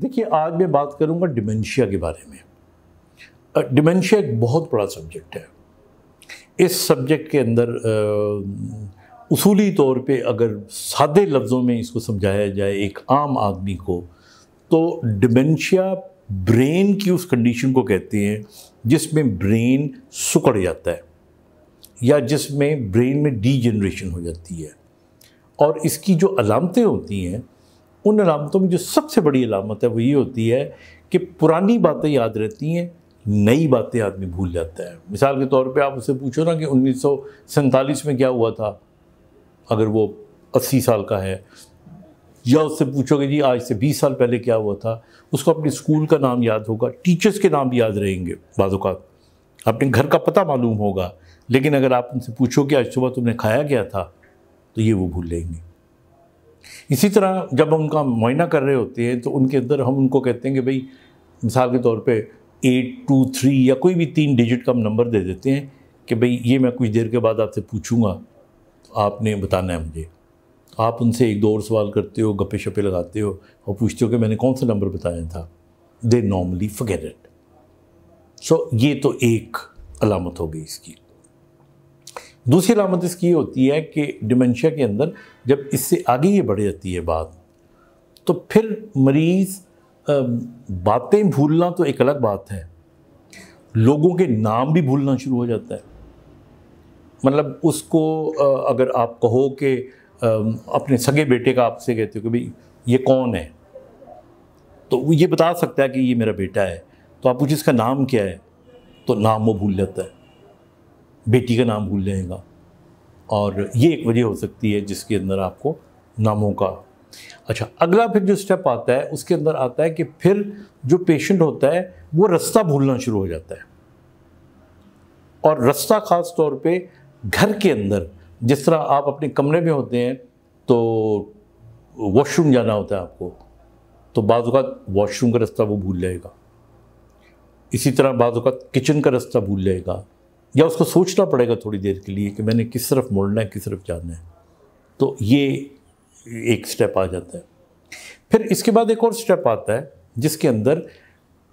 देखिए आज मैं बात करूंगा डिमेंशिया के बारे में डिमेंशिया एक बहुत बड़ा सब्जेक्ट है इस सब्जेक्ट के अंदर उसूली तौर पे अगर सादे लफ्ज़ों में इसको समझाया जाए एक आम आदमी को तो डिमेंशिया ब्रेन की उस कंडीशन को कहते हैं जिसमें ब्रेन सुकड़ जाता है या जिसमें ब्रेन में डी जनरेशन हो जाती है और इसकी जो अलामतें होती हैं उन अलामतों में जो सबसे बड़ी अलामत है वो ये होती है कि पुरानी बातें याद रहती हैं नई बातें आदमी भूल जाता है मिसाल के तौर पे आप उससे पूछो ना कि उन्नीस में क्या हुआ था अगर वो 80 साल का है या उससे पूछोगे जी आज से 20 साल पहले क्या हुआ था उसको अपने स्कूल का नाम याद होगा टीचर्स के नाम भी याद रहेंगे बाज़ात अपने घर का पता मालूम होगा लेकिन अगर आप उनसे पूछो कि आज सुबह तुमने खाया क्या था तो ये वो भूल लेंगे इसी तरह जब हम उनका मुआयना कर रहे होते हैं तो उनके अंदर हम उनको कहते हैं कि भाई मिसाल के तौर पे एट टू थ्री या कोई भी तीन डिजिट का हम नंबर दे देते हैं कि भाई ये मैं कुछ देर के बाद आपसे पूछूंगा आपने बताना है मुझे आप उनसे एक दो और सवाल करते हो गप्पे शप्पे लगाते हो और पूछते हो कि मैंने कौन सा नंबर बताया था दे नॉर्मली फगेट सो ये तो एक अलामत हो गई इसकी दूसरी लामत इसकी होती है कि डिमेंशिया के अंदर जब इससे आगे ये बढ़ जाती है बात तो फिर मरीज़ बातें भूलना तो एक अलग बात है लोगों के नाम भी भूलना शुरू हो जाता है मतलब उसको अगर आप कहो कि अपने सगे बेटे का आपसे कहते हो कि भाई ये कौन है तो ये बता सकता है कि ये मेरा बेटा है तो आप पूछिए इसका नाम क्या है तो नाम वो भूल जाता है बेटी का नाम भूल जाएगा और ये एक वजह हो सकती है जिसके अंदर आपको नामों का अच्छा अगला फिर जो स्टेप आता है उसके अंदर आता है कि फिर जो पेशेंट होता है वो रास्ता भूलना शुरू हो जाता है और रास्ता ख़ास तौर पे घर के अंदर जिस तरह आप अपने कमरे में होते हैं तो वॉशरूम जाना होता है आपको तो बाज़ात वॉशरूम का रास्ता वो भूल जाएगा इसी तरह बाज़ात किचन का रास्ता भूल जाएगा या उसको सोचना पड़ेगा थोड़ी देर के लिए कि मैंने किस तरफ मोड़ना है किस तरफ जाना है तो ये एक स्टेप आ जाता है फिर इसके बाद एक और स्टेप आता है जिसके अंदर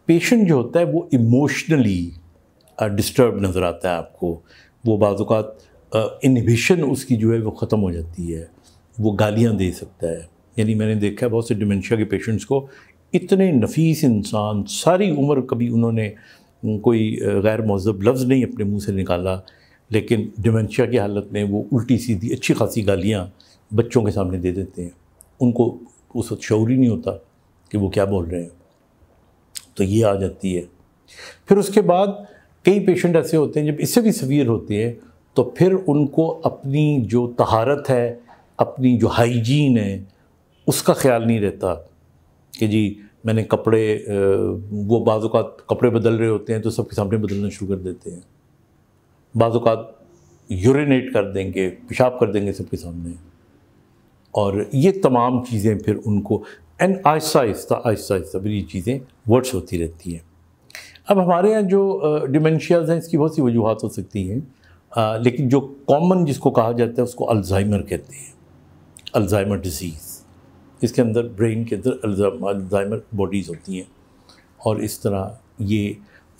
पेशेंट जो होता है वो इमोशनली डिस्टर्ब नज़र आता है आपको वो बाज़ात इनहिबिशन उसकी जो है वो ख़त्म हो जाती है वो गालियाँ दे सकता है यानी मैंने देखा है बहुत से डिमेंशिया के पेशेंट्स को इतने नफीस इंसान सारी उम्र कभी उन्होंने कोई गैर महजब लफ्ज़ नहीं अपने मुंह से निकाला लेकिन डिमेंशिया की हालत में वो उल्टी सीधी अच्छी खासी गालियाँ बच्चों के सामने दे देते हैं उनको उस वक्त शौर ही नहीं होता कि वो क्या बोल रहे हैं तो ये आ जाती है फिर उसके बाद कई पेशेंट ऐसे होते हैं जब इससे भी सवियर होते हैं तो फिर उनको अपनी जो तहारत है अपनी जो हाइजीन है उसका ख्याल नहीं रहता कि जी मैंने कपड़े वो बाज़ात कपड़े बदल रहे होते हैं तो सबके सामने बदलना शुरू कर देते हैं बाज़ात यूरिनेट कर देंगे पेशाब कर देंगे सबके सामने और ये तमाम चीज़ें फिर उनको एंड आहिस्ता आहिस्ता आहिस्ता आहिस्ता फिर ये चीज़ें वर्ड्स होती रहती हैं अब हमारे यहाँ जो डिमेंशियाज हैं इसकी बहुत सी वजूहत हो सकती हैं लेकिन जो कॉमन जिसको कहा जाता है उसको अल्ज़ाइमर कहते हैं अल्ज़ाइमर डिज़ीज़ इसके अंदर ब्रेन के अंदर अल्जाइमर बॉडीज़ होती हैं और इस तरह ये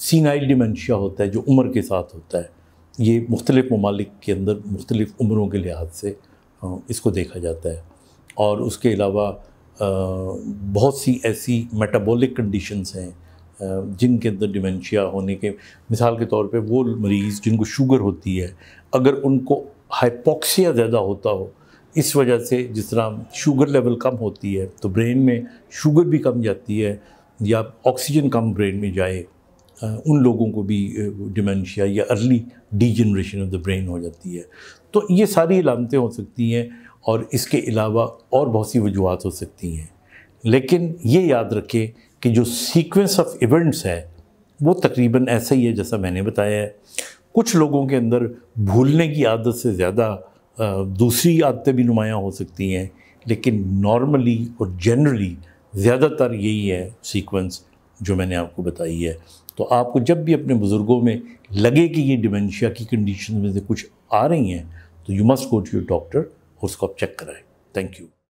सीनाइल डिमेंशिया होता है जो उम्र के साथ होता है ये मुख्तलिफ़ ममालिक के अंदर मुख्तलिफ़ उम्रों के लिहाज से इसको देखा जाता है और उसके अलावा बहुत सी ऐसी मेटाबॉलिक कंडीशंस हैं जिनके अंदर डिमेंशिया होने के मिसाल के तौर पे वो मरीज़ जिनको शुगर होती है अगर उनको हाइपोक्सिया ज़्यादा होता हो इस वजह से जिस तरह शुगर लेवल कम होती है तो ब्रेन में शुगर भी कम जाती है या ऑक्सीजन कम ब्रेन में जाए उन लोगों को भी डिमेंशिया या early degeneration of the brain हो जाती है तो ये सारी इलामतें हो सकती हैं और इसके अलावा और बहुत सी वजूहत हो सकती हैं लेकिन ये याद रखें कि जो सीक्वेंस ऑफ इवेंट्स है वो तकरीबन ऐसा ही है जैसा मैंने बताया है कुछ लोगों के अंदर भूलने की आदत से ज़्यादा दूसरी आदतें भी नुमायाँ हो सकती हैं लेकिन नॉर्मली और जनरली ज़्यादातर यही है सीक्वेंस जो मैंने आपको बताई है तो आपको जब भी अपने बुज़ुर्गों में लगे कि ये डिमेंशिया की कंडीशन में से कुछ आ रही हैं तो you must go to your doctor और उसको आप चेक कराएं थैंक यू